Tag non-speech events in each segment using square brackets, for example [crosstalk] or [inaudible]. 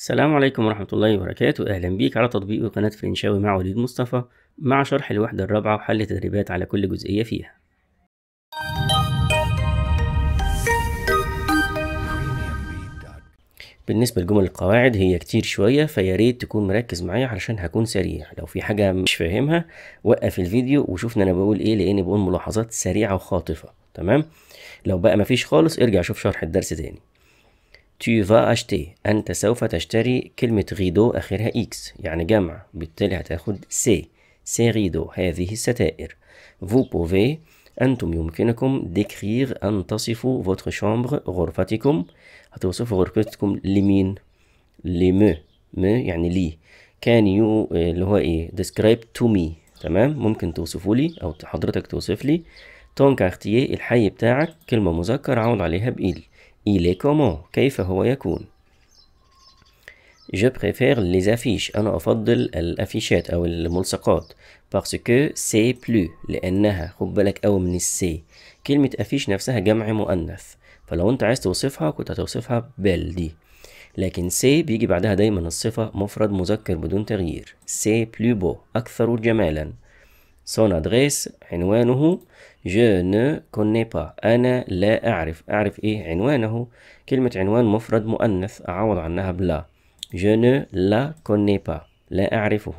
السلام عليكم ورحمة الله وبركاته أهلا بيك على تطبيق قناة فرنشاوي مع وليد مصطفى مع شرح الوحدة الرابعة وحل تدريبات على كل جزئية فيها بالنسبة لجمل القواعد هي كتير شوية فياريت تكون مركز معايا علشان هكون سريع لو في حاجة مش فاهمها وقف الفيديو وشوفنا أنا بقول إيه لأني بقول ملاحظات سريعة وخاطفة تمام لو بقى مفيش خالص ارجع شوف شرح الدرس تاني tu vas acheter أنت سوف تشتري كلمة غيدو آخرها X يعني جمع بالتالي هتاخد سي سي غيدو هذه الستائر vous pouvez أنتم يمكنكم d'écrire أن تصفوا votre chambre غرفتكم هتوصفوا غرفتكم لمين لمو مو يعني لي كان يو اللي هو ايه describe to me تمام ممكن توصفوا لي أو حضرتك توصف لي تون كارتيي الحي بتاعك كلمة مذكر عوض عليها بإيل Il est comment كيف هو يكون Je préfère les affiches أنا أفضل الأفيشات أو الملصقات parce que c'est plus لأنها خد بالك أو من السي كلمة أفيش نفسها جمع مؤنث فلو أنت عايز توصفها كنت هتوصفها بال دي لكن سي بيجي بعدها دايما الصفة مفرد مذكر بدون تغيير سي بلو بو أكثر جمالا son adresse عنوانه je ne connais pas أنا لا أعرف أعرف إيه عنوانه كلمة عنوان مفرد مؤنث أعوض عنها بلا je ne la connais pas لا أعرفه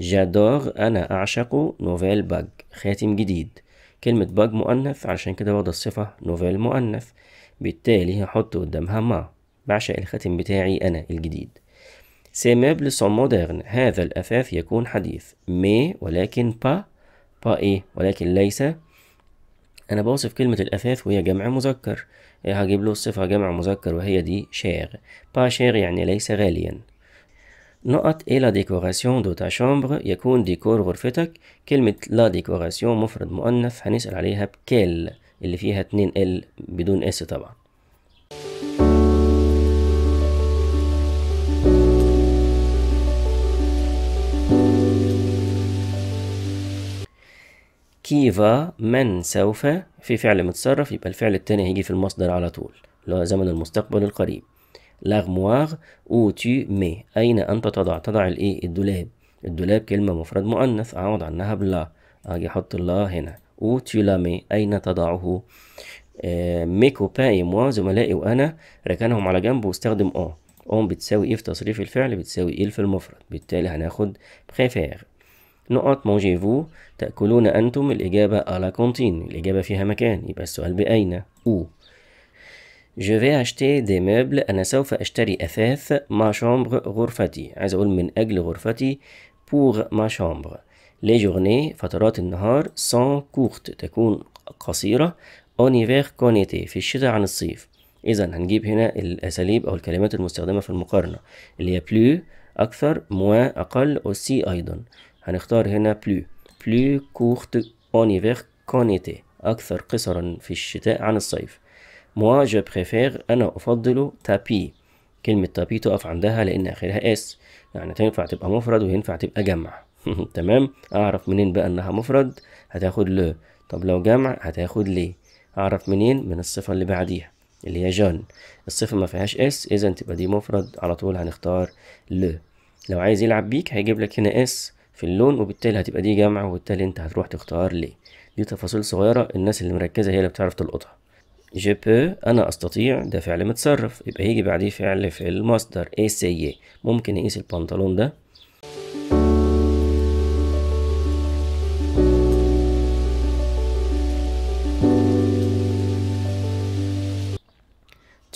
جادور أنا أعشق نوفيل باج خاتم جديد كلمة باج مؤنث علشان كده وضع الصفة نوفيل مؤنث بالتالي هحط قدامها ما بعشق الخاتم بتاعي أنا الجديد سي ميبل سون مودرن هذا الأثاث يكون حديث. مي ولكن با با إيه ولكن ليس أنا بوصف كلمة الأثاث وهي جمع مذكر إيه، هجيب له الصفة جمع مذكر وهي دي شير با شير يعني ليس غاليا نقط إيه لا ديكوراسيون دو تا شامبر يكون ديكور غرفتك كلمة لا ديكوراسيون مفرد مؤنث هنسأل عليها بكل اللي فيها اتنين ال بدون اس طبعا كيفا من سوف في فعل متصرف يبقى الفعل التاني هيجي في المصدر على طول اللي هو زمن المستقبل القريب لاغموار او تي مي اين انت تضع تضع الايه الدولاب الدولاب كلمه مفرد مؤنث اعوض عنها بلا اجي احط لا هنا او تي لا مي اين تضعه آه ميكو باي موا زملائي وانا ركنهم على جنب واستخدم أو اون بتساوي ايه في تصريف الفعل بتساوي ايه في المفرد بالتالي هناخد بخيفاغ نقط مونجيفو تأكلون أنتم الإجابة ألا كونتين الإجابة فيها مكان يبقى السؤال بأين أو Je vais acheter des meubles أنا سوف أشتري أثاث ما شامبر غرفتي عايز أقول من أجل غرفتي pour ما شامبر les journées فترات النهار sont courtes تكون قصيرة en hiver qu'en été في الشتاء عن الصيف إذا هنجيب هنا الأساليب أو الكلمات المستخدمة في المقارنة اللي هي بلو أكثر موا أقل أوسي أيضا هنختار هنا بلو بلو كورت اونيفير كونيتي أكثر قصرا في الشتاء عن الصيف موا جو بريفير أنا أفضل تابي كلمة تابي تقف عندها لأن آخرها اس يعني تنفع تبقى مفرد وينفع تبقى جمع [laughs] تمام أعرف منين بقى إنها مفرد هتاخد لو طب لو جمع هتاخد لي أعرف منين من الصفة اللي بعديها اللي هي جان الصفة ما فيهاش اس إذا تبقى دي مفرد على طول هنختار لو لو عايز يلعب بيك هيجيب لك هنا اس في اللون وبالتالي هتبقى دي جامعة وبالتالي انت هتروح تختار ليه دي تفاصيل صغيرة الناس اللي مركزة هي اللي بتعرف تلقطها جي بو انا استطيع ده فعل متصرف يبقى هيجي بعديه فعل في المصدر اسي ممكن اقيس البنطلون ده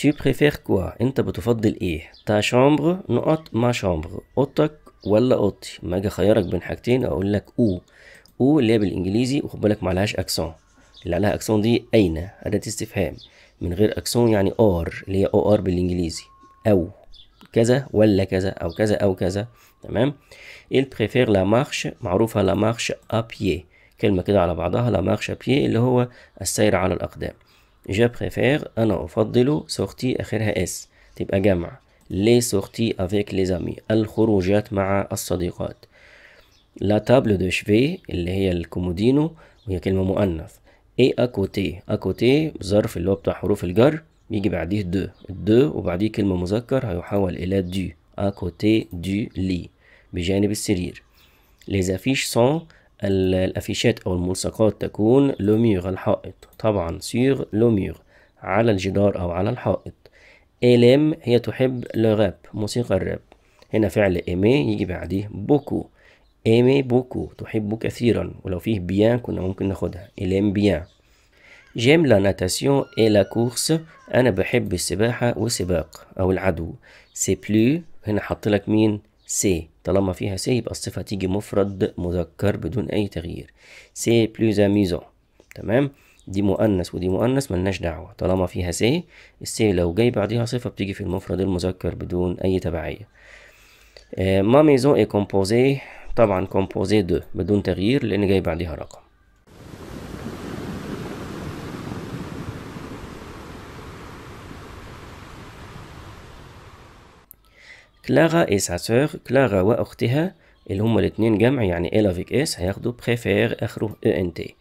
Tu préfères quoi؟ أنت بتفضل إيه؟ تا chambre نقط ما chambre أوضتك ولا اوتي ما اجي اخيرك بين حاجتين اقول لك او او اللي هي بالانجليزي وخد بالك ما عليهاش اكسون اللي عليها اكسون دي اين اداه استفهام من غير اكسون يعني ار اللي هي او ار بالانجليزي او كذا ولا كذا او كذا او كذا تمام il préfère la marche معروفه لا marche à pied كلمه كده على بعضها لا marche à pied اللي هو السير على الاقدام je préfère انا افضل سورتي اخرها اس تبقى جمع لي سوغتي افيك لي زامي الخروجات مع الصديقات لا تابلو دو شفي اللي هي الكومودينو وهي كلمة مؤنث اي اكوتي اكوتي ظرف اللي هو بتاع حروف الجر بيجي بعديه دو دو وبعديه كلمة مذكر هيحول إلى دو اكوتي دو لي بجانب السرير لي زافيش سون الافيشات او الملصقات تكون لو ميغ الحائط طبعا سيغ لو ميغ على الجدار او على الحائط إليم هي تحب لغاب موسيقى الراب هنا فعل إيمي يجي بعديه بوكو إيمي بوكو تحب كثيرا ولو فيه بيان كنا ممكن ناخدها إليم بيان جيم لا ناتاسيون اي لا كورس انا بحب السباحه والسباق او العدو سي بلو هنا حط لك مين سي طالما فيها سي يبقى الصفه تيجي مفرد مذكر بدون اي تغيير سي بلو زاميزون تمام دي مؤنث ودي مؤنث ملناش دعوة طالما فيها سي السي لو جاي بعديها صفة بتيجي في المفرد المذكر بدون أي تبعية آه ما ميزون اي كومبوزي طبعا كومبوزي دو بدون تغيير لأن جاي بعديها رقم كلارا اي ساسور كلارا واختها اللي هما الاتنين جمع يعني فيك اس هياخدوا بريفير اخره او ان تي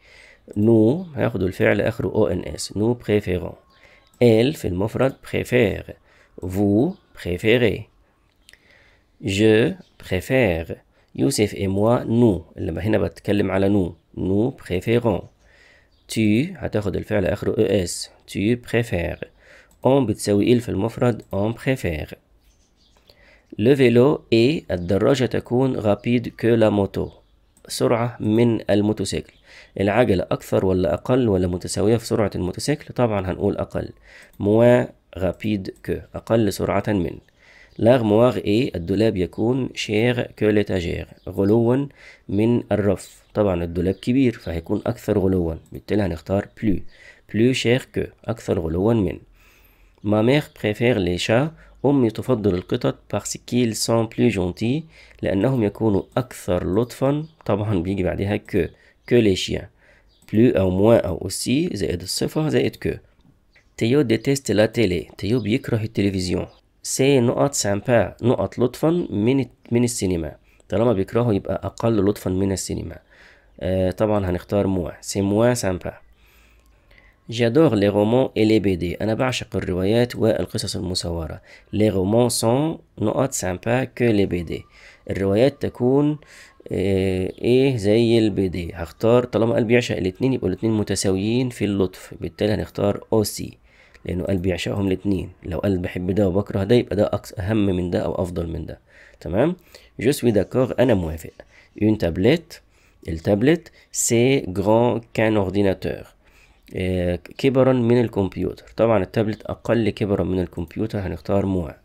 نو هاخدوا الفعل اخره او ان اس نو بريفيرون ال في المفرد بريفير فو بريفيري جو بريفير يوسف اي موا نو لما هنا بتكلم على نو نو بريفيرون تي هتاخد الفعل اخره او اس تي بريفير اون بتساوي il في المفرد اون بريفير لو فيلو اي الدراجة تكون رابيد كو لا موتو سرعة من الموتوسيكل العجلة أكثر ولا أقل ولا متساوية في سرعة الموتوسيكل طبعا هنقول أقل موا غابيد كو أقل سرعة من لاغمواغ إيه الدولاب يكون شير كو لتاجير غلوا من الرف طبعا الدولاب كبير فهيكون أكثر غلوا بالتالي هنختار بلو بلو شير كو أكثر غلوا من ما ميغ بريفير لي شا أمي تفضل القطط parce سون بلو جونتي لأنهم يكونوا أكثر لطفا طبعا بيجي بعدها كو que les chiens. Plus أو moins أو aussi زائد الصفة زائد que. تيو déteste la télé. تيو بيكره التلفزيون. سي نقط سامبا نقط لطفا من من السينما. طالما بيكرهه يبقى أقل لطفا من السينما. آه طبعا هنختار موا. سي موا سامبا. J'adore les romans et les BD. أنا بعشق الروايات والقصص المصورة. Les romans sont نقط سامبا que les BD. الروايات تكون آه، ايه زي دي هختار طالما قلبي يعشق الاتنين يبقوا الاتنين متساويين في اللطف بالتالي هنختار او سي لانه قلبي يعشقهم الاتنين لو قلب بحب ده وبكره ده يبقى ده أقص اهم من ده او افضل من ده تمام جو سوي داكور انا موافق اون تابلت التابلت سي جران كان اورديناتور آه، كبرا من الكمبيوتر طبعا التابلت اقل كبرا من الكمبيوتر هنختار موع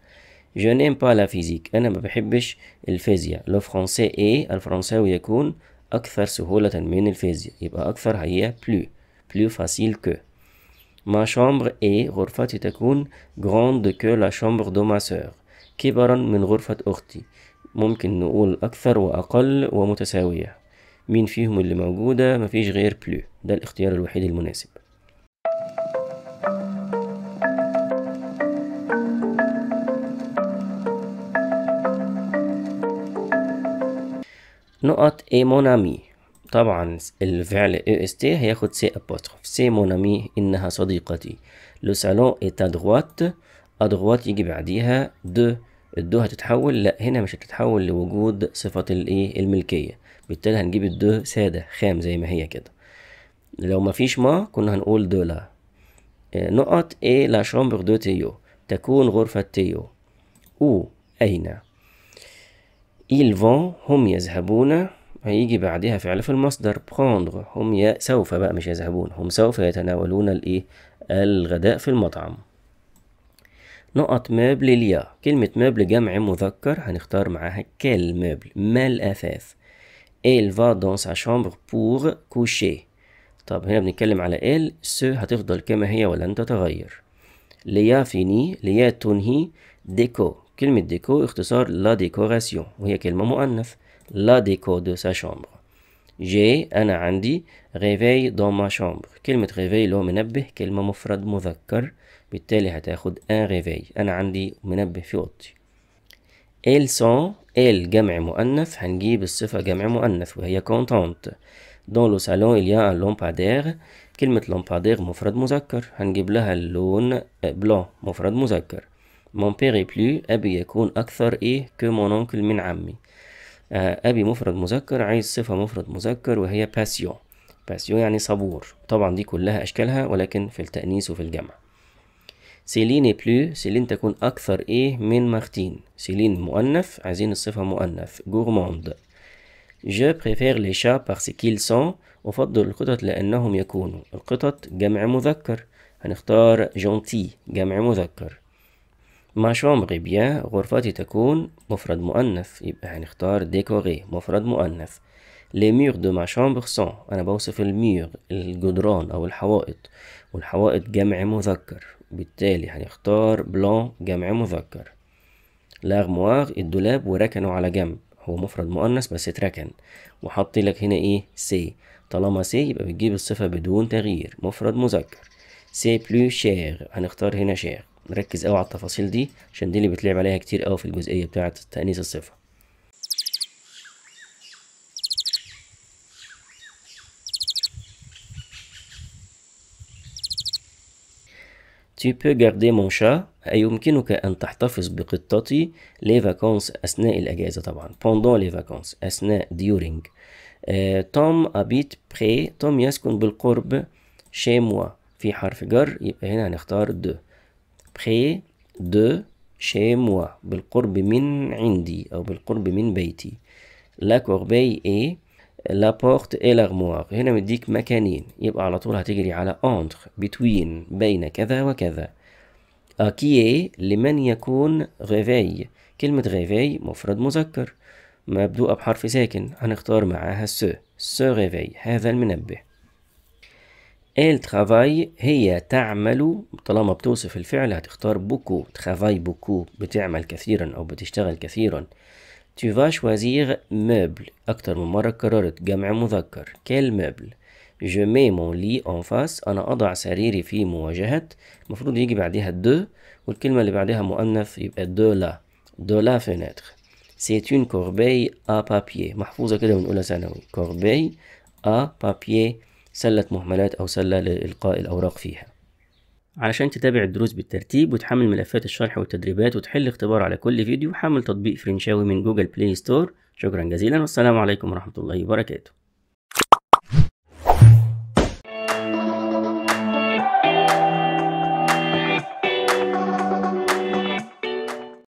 Je n'aime pas la physique أنا ما بحبش الفيزياء لو français إيه الفرنساوي يكون أكثر سهولة من الفيزياء يبقى أكثر هي plus plus facile que ما chambre est غرفتي تكون grande que la chambre de ma soeur. كبرا من غرفة أختي ممكن نقول أكثر وأقل ومتساوية مين فيهم اللي موجودة مفيش غير بلو ده الاختيار الوحيد المناسب نقط اي مونامي طبعا الفعل اي e اس تي هياخد سي ابوستروف سي مونامي انها صديقتي لو سالون تا ادغوات ادغوات يجي بعديها دو الدو هتتحول لا هنا مش هتتحول لوجود صفة الايه e الملكية بالتالي هنجيب الدو سادة خام زي ما هي كده لو مفيش ما كنا هنقول دو لا نقط اي لا شامبر دو تيو تكون غرفة تيو او أين ils vont هم يذهبون هيجي بعدها فعل في المصدر prendre هم ي... سوف بقى مش يذهبون هم سوف يتناولون الايه الغداء في المطعم نقط مبل ليا كلمة مبل جمع مذكر هنختار معاها كال مبل ما الأثاث إيل va dans sa chambre pour coucher طب هنا بنتكلم على إل س هتفضل كما هي ولن تتغير ليا فيني ليا تنهي ديكو كلمة ديكو اختصار لا ديكوراسيون وهي كلمة مؤنث لا ديكو دو سا شامبر جي أنا عندي ريفي دون ما شامبر كلمة ريفي لو منبه كلمة مفرد مذكر بالتالي هتاخد ان ريفي أنا عندي منبه في أوضتي ال سون ال جمع مؤنث هنجيب الصفة جمع مؤنث وهي كونتونت دون لو سالون إليا أن لومبادير كلمة لومبادير مفرد مذكر هنجيب لها اللون آه، بلون مفرد مذكر Mon père est plus أبي يكون أكثر إيه que mon oncle من عمي أبي مفرد مذكر عايز صفة مفرد مذكر وهي passion passion يعني صبور طبعا دي كلها أشكالها ولكن في التأنيس وفي الجمع سيلين بلو سيلين تكون أكثر إيه من مارتين سيلين مؤنث عايزين الصفة مؤنث جورموند Je préfère les chats parce qu'ils sont أفضل القطط لأنهم يكونوا القطط جمع مذكر هنختار جونتي جمع مذكر ماشون بيان غرفتي تكون مفرد مؤنث يبقى هنختار يعني ديكوري مفرد مؤنث لي ميغ دو ما شامبر سون انا بوصف الميغ الجدران او الحوائط والحوائط جمع مذكر بالتالي هنختار يعني بلان جمع مذكر لاغمواغ الدولاب وركنه على جنب هو مفرد مؤنث بس اتركن وحط لك هنا ايه سي طالما سي يبقى بتجيب الصفة بدون تغيير مفرد مذكر سي بلو شير هنختار هنا شير نركز قوي على التفاصيل دي عشان دي اللي بيتلعب عليها كتير قوي في الجزئيه بتاعه تانيث الصفه Tu peux garder mon chat أيمكنك أن تحتفظ بقطتي les vacances أثناء الأجازة طبعا pendant les vacances أثناء during توم أبيت بري توم يسكن بالقرب chez moi في حرف جر يبقى هنا هنختار دو près de chez moi بالقرب من عندي أو بالقرب من بيتي la corbeille et la porte et l'armoire هنا مديك مكانين يبقى على طول هتجري على اونتر بتوين بين كذا وكذا à لمن يكون غيفي كلمة غيفي مفرد مذكر مبدوءة بحرف ساكن هنختار معاها سو سو غيفي هذا المنبه ال ترافاي هي تعمل طالما بتوصف الفعل هتختار بوكو ترافاي بوكو بتعمل كثيرا أو بتشتغل كثيرا tu vas choisir meuble أكتر من مرة كررت جمع مذكر quel meuble je mets mon lit en face أنا أضع سريري في مواجهة المفروض يجي بعدها دو والكلمة اللي بعدها مؤنث يبقى دو لا دو لا فنتر c'est une corbeille à papier محفوظة كده ونقولها ثانوي corbeille à papier سلة مهملات أو سلة لإلقاء الأوراق فيها علشان تتابع الدروس بالترتيب وتحمل ملفات الشرح والتدريبات وتحل اختبار على كل فيديو حمل تطبيق فرنشاوي من جوجل بلاي ستور شكرا جزيلا والسلام عليكم ورحمة الله وبركاته